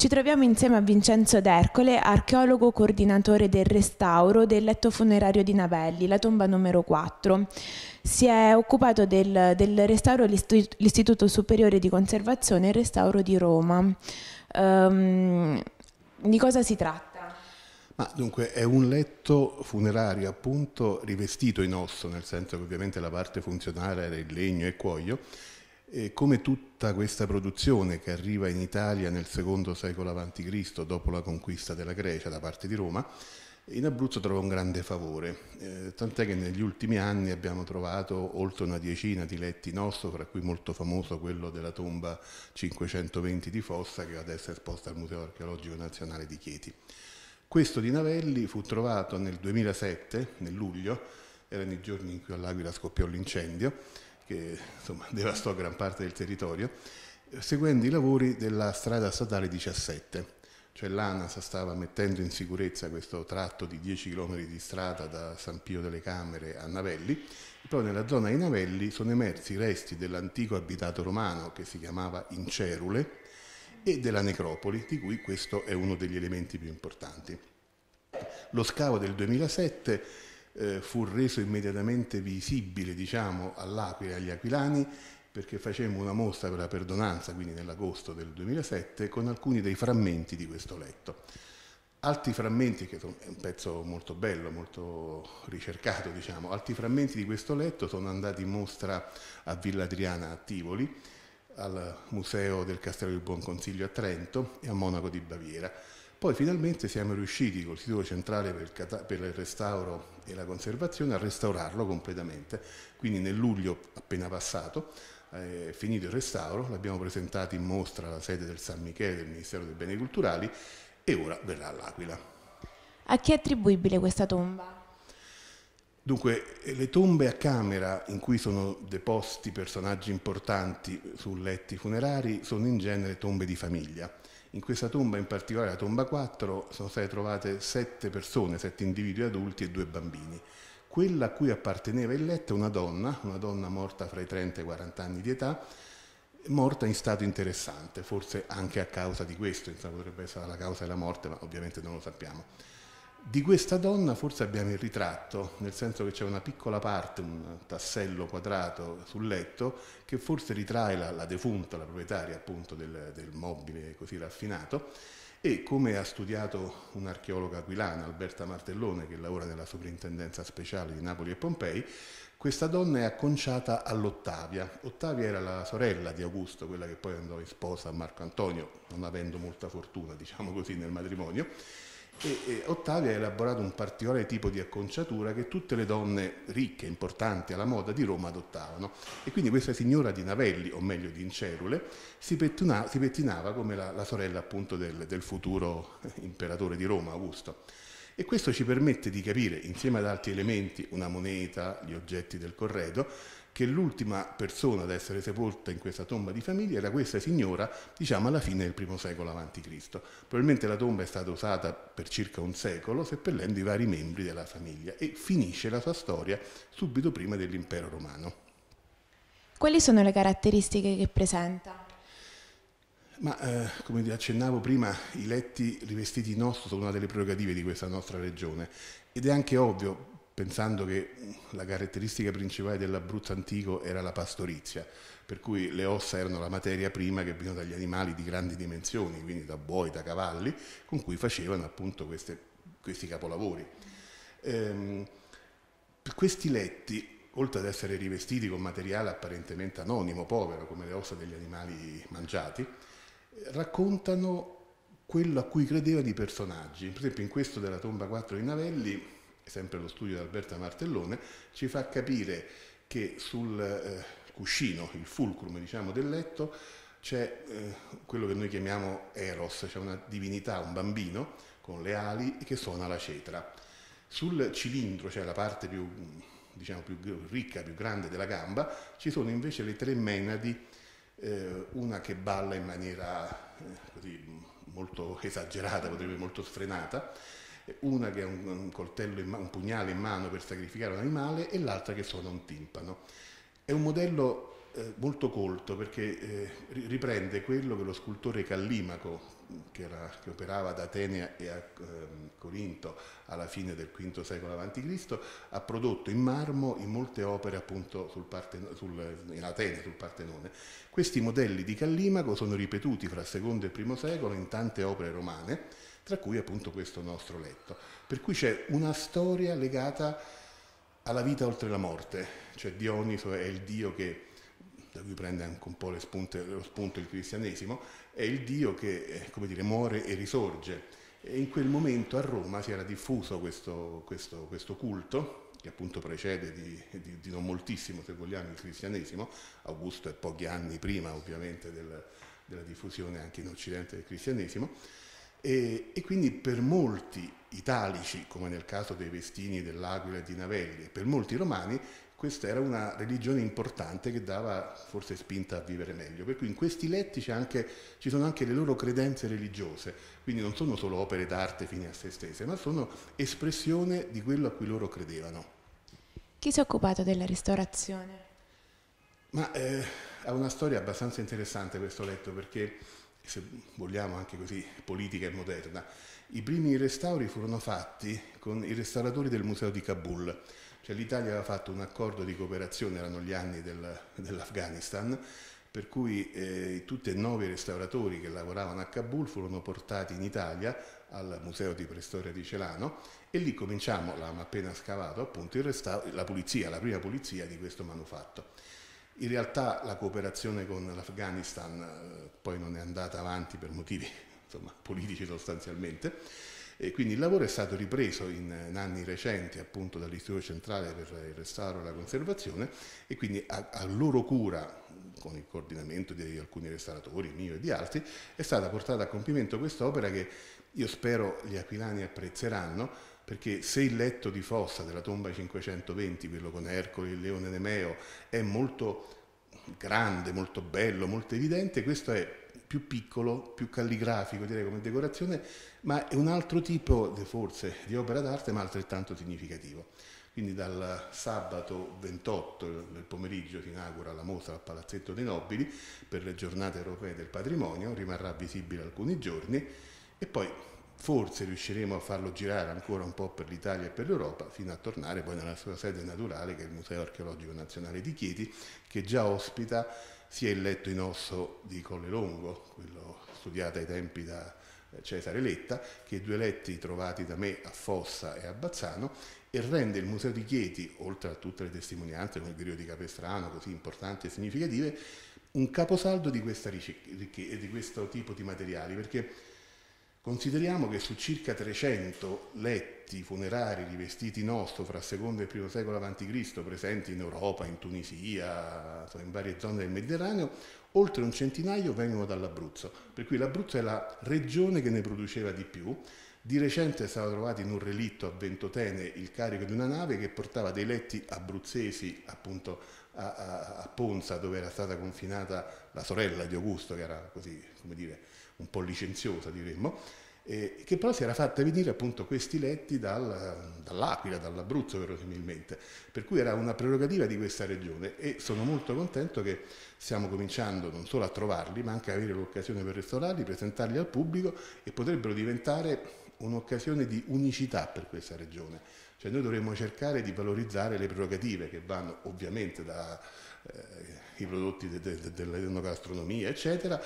Ci troviamo insieme a Vincenzo D'Ercole, archeologo coordinatore del restauro del letto funerario di Navelli, la tomba numero 4. Si è occupato del, del restauro all'Istituto Superiore di Conservazione e Restauro di Roma. Um, di cosa si tratta? Ma dunque è un letto funerario appunto rivestito in osso, nel senso che ovviamente la parte funzionale era il legno e il cuoio, e come tutta questa produzione che arriva in Italia nel secondo secolo a.C., dopo la conquista della Grecia da parte di Roma, in Abruzzo trova un grande favore, eh, tant'è che negli ultimi anni abbiamo trovato oltre una diecina di letti nostro, fra cui molto famoso quello della tomba 520 di Fossa, che adesso è esposta al Museo Archeologico Nazionale di Chieti. Questo di Navelli fu trovato nel 2007, nel luglio, erano i giorni in cui all'Aquila scoppiò l'incendio, che insomma, devastò gran parte del territorio, seguendo i lavori della strada statale 17. Cioè l'ANAS stava mettendo in sicurezza questo tratto di 10 km di strada da San Pio delle Camere a Navelli, e poi nella zona di Navelli sono emersi i resti dell'antico abitato romano che si chiamava Incerule e della necropoli, di cui questo è uno degli elementi più importanti. Lo scavo del 2007 eh, fu reso immediatamente visibile diciamo, all'Aquila e agli aquilani perché facemmo una mostra per la perdonanza, quindi nell'agosto del 2007, con alcuni dei frammenti di questo letto. Altri frammenti, che è un pezzo molto bello, molto ricercato, diciamo, altri frammenti di questo letto sono andati in mostra a Villa Adriana a Tivoli, al Museo del Castello del Buon Consiglio a Trento e a Monaco di Baviera. Poi finalmente siamo riusciti col sito centrale per il, per il, restauro e la conservazione a restaurarlo completamente, quindi nel luglio appena passato eh, è finito il restauro, l'abbiamo presentato in mostra alla sede del San Michele del Ministero dei Beni Culturali e ora verrà all'Aquila. A chi è attribuibile questa tomba? Dunque, eh, le tombe a camera in cui sono deposti personaggi importanti su letti funerari sono in genere tombe di famiglia in questa tomba, in particolare la tomba 4, sono state trovate sette persone, sette individui adulti e due bambini. Quella a cui apparteneva il letto è una donna, una donna morta fra i 30 e i 40 anni di età, morta in stato interessante, forse anche a causa di questo, potrebbe essere la causa della morte, ma ovviamente non lo sappiamo. Di questa donna forse abbiamo il ritratto, nel senso che c'è una piccola parte, un tassello quadrato sul letto, che forse ritrae la, la defunta, la proprietaria appunto del, del, mobile così raffinato. E come ha studiato un'archeologa aquilana, Alberta Martellone, che lavora nella sovrintendenza speciale di Napoli e Pompei, questa donna è acconciata all'Ottavia. Ottavia era la sorella di Augusto, quella che poi andò in sposa a Marco Antonio, non avendo molta fortuna, diciamo così, nel matrimonio e, e Ottavia ha elaborato un particolare tipo di acconciatura che tutte le donne ricche, importanti, alla moda di Roma adottavano. E quindi questa signora di Navelli, o meglio di Incerule, si, pettuna, si pettinava come la, la sorella appunto del, del futuro imperatore di Roma, Augusto. E questo ci permette di capire, insieme ad altri elementi, una moneta, gli oggetti del corredo, che l'ultima persona ad essere sepolta in questa tomba di famiglia era questa signora, diciamo alla fine del primo secolo a.C. Probabilmente la tomba è stata usata per circa un secolo seppellendo i vari membri della famiglia e finisce la sua storia subito prima dell'impero romano. Quali sono le caratteristiche che presenta? Ma eh, come vi accennavo prima, i letti rivestiti in osso sono una delle prerogative di questa nostra regione ed è anche ovvio, pensando che la caratteristica principale dell'Abruzzo antico era la pastorizia, per cui le ossa erano la materia prima che veniva dagli animali di grandi dimensioni, quindi da buoi, da cavalli, con cui facevano appunto queste, questi capolavori. Ehm, questi letti, oltre ad essere rivestiti con materiale apparentemente anonimo, povero, come le ossa degli animali mangiati, raccontano quello a cui credeva di personaggi. Per esempio in questo della tomba 4 di Navelli sempre lo studio di Alberta Martellone, ci fa capire che sul eh, cuscino, il fulcrum diciamo, del letto, c'è eh, quello che noi chiamiamo Eros, cioè una divinità, un bambino con le ali che suona la cetra. Sul cilindro, cioè la parte più, diciamo, più ricca, più grande della gamba, ci sono invece le tre menadi, eh, una che balla in maniera eh, così, molto esagerata, potrebbe molto sfrenata, eh, una che è un, un, coltello, ma- un pugnale in mano per sacrificare un animale e l'altra che suona un timpano. È un modello eh, molto colto perché eh, riprende quello che lo scultore Callimaco, che, era, che operava ad Atene e a eh, Corinto alla fine del V secolo a.C., ha prodotto in marmo in molte opere appunto sul Parten- sul, in Atene, sul Partenone. Questi modelli di Callimaco sono ripetuti fra il secondo e il primo secolo in tante opere romane tra cui appunto questo nostro letto. Per cui c'è una storia legata alla vita oltre la morte, cioè Dioniso è il dio che, da cui prende anche un po' spunte, lo spunto il cristianesimo, è il dio che, eh, come dire, muore e risorge. E in quel momento a Roma si era diffuso questo, questo, questo culto, che appunto precede di, di, di, non moltissimo, se vogliamo, il cristianesimo, Augusto è pochi anni prima ovviamente del, della diffusione anche in Occidente del cristianesimo, e, e, quindi per molti italici, come nel caso dei Vestini, dell'Aquila e di Navelli, per molti romani questa era una religione importante che dava forse spinta a vivere meglio. Per cui in questi letti anche, ci sono anche le loro credenze religiose, quindi non sono solo opere d'arte fine a se stesse, ma sono espressione di quello a cui loro credevano. Chi si è occupato della ristorazione? Ma eh, ha una storia abbastanza interessante questo letto perché se vogliamo anche così, politica e moderna. I primi restauri furono fatti con i restauratori del museo di Kabul, cioè l'Italia aveva fatto un accordo di cooperazione, erano gli anni del, dell'Afghanistan, per cui eh, tutti e nove i restauratori che lavoravano a Kabul furono portati in Italia al museo di preistoria di Celano e lì cominciamo, l'abbiamo appena scavato appunto, la pulizia, la prima pulizia di questo manufatto. In realtà la cooperazione con l'Afghanistan eh, poi non è andata avanti per motivi insomma, politici sostanzialmente e quindi il lavoro è stato ripreso in, in anni recenti appunto dall'Istituto Centrale per il Restauro e la Conservazione e quindi a, a loro cura con il coordinamento di alcuni restauratori, mio e di altri, è stata portata a compimento quest'opera che io spero gli aquilani apprezzeranno perché se il letto di fossa della tomba 520, quello con Ercole, il leone Nemeo, è molto grande, molto bello, molto evidente, questo è più piccolo, più calligrafico direi come decorazione, ma è un altro tipo forse di opera d'arte ma altrettanto significativo. Quindi dal sabato 28 del pomeriggio si inaugura la mostra al Palazzetto dei Nobili per le giornate europee del patrimonio, rimarrà visibile alcuni giorni e poi forse riusciremo a farlo girare ancora un po' per l'Italia e per l'Europa fino a tornare poi nella sua sede naturale che è il Museo Archeologico Nazionale di Chieti che già ospita sia il letto in osso di Colle Longo, quello studiato ai tempi da eh, Cesare Letta, che i due letti trovati da me a Fossa e a Bazzano e rende il Museo di Chieti, oltre a tutte le testimonianze come il periodo di Capestrano, così importanti e significative, un caposaldo di, questa, di questo tipo di materiali, perché Consideriamo che su circa 300 letti funerari rivestiti in osso fra il secondo e il primo secolo a.C., presenti in Europa, in Tunisia, in varie zone del Mediterraneo, oltre un centinaio vengono dall'Abruzzo, per cui l'Abruzzo è la regione che ne produceva di più. Di recente è stato trovato in un relitto a Ventotene il carico di una nave che portava dei letti abruzzesi appunto a, a, a Ponza, dove era stata confinata la sorella di Augusto, che era così, come dire, un po' licenziosa diremmo, eh, che però si era fatta venire appunto questi letti dal, dall'Aquila, dall'Abruzzo verosimilmente, per cui era una prerogativa di questa regione e sono molto contento che stiamo cominciando non solo a trovarli ma anche a avere l'occasione per restaurarli, presentarli al pubblico e potrebbero diventare un'occasione di unicità per questa regione. Cioè noi dovremmo cercare di valorizzare le prerogative che vanno ovviamente dai eh, prodotti de, de, de, dell'enogastronomia, eccetera,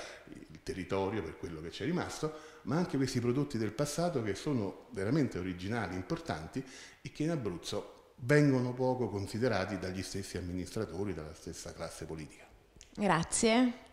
territorio per quello che ci è rimasto, ma anche questi prodotti del passato che sono veramente originali, importanti e che in Abruzzo vengono poco considerati dagli stessi amministratori, dalla stessa classe politica. Grazie.